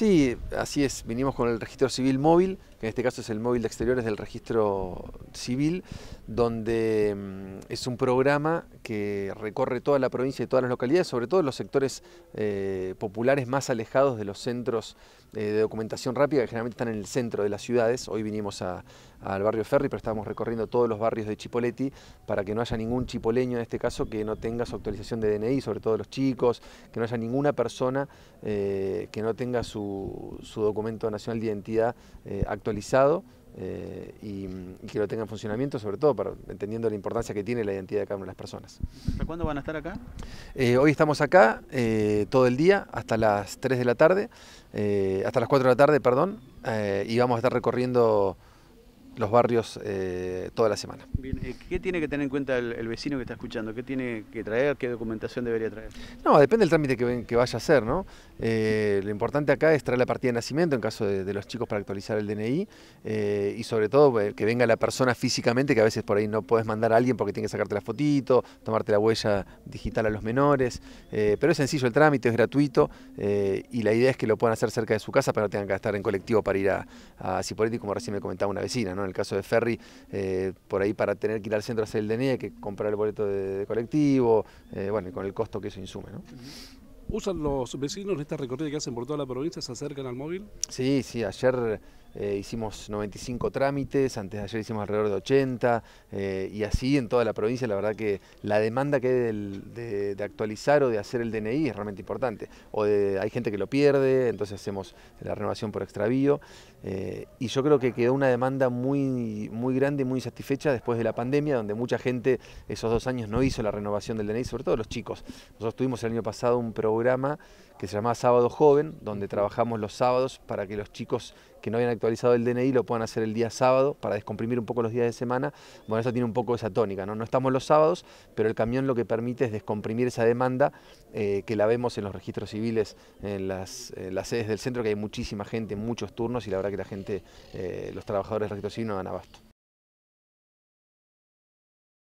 Sí, así es. Vinimos con el registro civil móvil que en este caso es el móvil de exteriores del registro civil, donde mm, es un programa que recorre toda la provincia y todas las localidades, sobre todo los sectores eh, populares más alejados de los centros eh, de documentación rápida, que generalmente están en el centro de las ciudades. Hoy vinimos al barrio Ferri, pero estábamos recorriendo todos los barrios de Chipoleti para que no haya ningún chipoleño en este caso que no tenga su actualización de DNI, sobre todo los chicos, que no haya ninguna persona eh, que no tenga su, su documento nacional de identidad actualizado eh, y, que lo tenga en funcionamiento, sobre todo para, entendiendo la importancia que tiene la identidad de cada una de las personas. ¿Hasta cuándo van a estar acá? Eh, hoy estamos acá eh, todo el día, hasta las 3 de la tarde, hasta las 4 de la tarde, perdón, y vamos a estar recorriendo los barrios toda la semana. ¿Qué tiene que tener en cuenta el, vecino que está escuchando? ¿Qué tiene que traer? ¿Qué documentación debería traer? No, depende del trámite que, que vaya a hacer, ¿no? Eh, lo importante acá es traer la partida de nacimiento en caso de, los chicos para actualizar el DNI eh, y sobre todo eh, que venga la persona físicamente, que a veces por ahí no puedes mandar a alguien porque tiene que sacarte la fotito, tomarte la huella digital a los menores, pero es sencillo el trámite, es gratuito y la idea es que lo puedan hacer cerca de su casa para no tengan que estar en colectivo para ir a, a como recién me comentaba una vecina, ¿no? en el caso de Ferry, por ahí para tener que ir al centro a hacer el DNI hay que comprar el boleto de, colectivo, bueno, y con el costo que eso insume. ¿no? ¿Usan los vecinos en esta recorrida que hacen por toda la provincia? ¿Se acercan al móvil? Sí, sí, ayer eh, hicimos 95 trámites, antes de ayer hicimos alrededor de 80, eh, y así en toda la provincia, la verdad que la demanda que hay de, actualizar o de hacer el DNI es realmente importante. O hay gente que lo pierde, entonces hacemos la renovación por extravío, eh, y yo creo que quedó una demanda muy, muy grande, muy satisfecha después de la pandemia, donde mucha gente esos dos años no hizo la renovación del DNI, sobre todo los chicos. Nosotros tuvimos el año pasado un programa que se llama Sábado Joven, donde trabajamos los sábados para que los chicos que no habían actualizado el DNI lo puedan hacer el día sábado para descomprimir un poco los días de semana. Bueno, eso tiene un poco esa tónica, ¿no? No estamos los sábados, pero el camión lo que permite es descomprimir esa demanda eh, que la vemos en los registros civiles, en las, sedes del centro, que hay muchísima gente, muchos turnos y la verdad que la gente, eh, los trabajadores del registro civil no dan abasto.